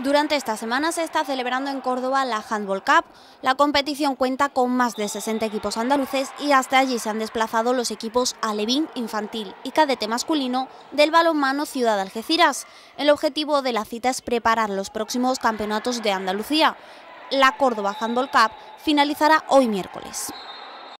Durante esta semana se está celebrando en Córdoba la Handball Cup. La competición cuenta con más de 60 equipos andaluces y hasta allí se han desplazado los equipos Alevín Infantil y Cadete Masculino del balonmano Ciudad Algeciras. El objetivo de la cita es preparar los próximos campeonatos de Andalucía. La Córdoba Handball Cup finalizará hoy miércoles.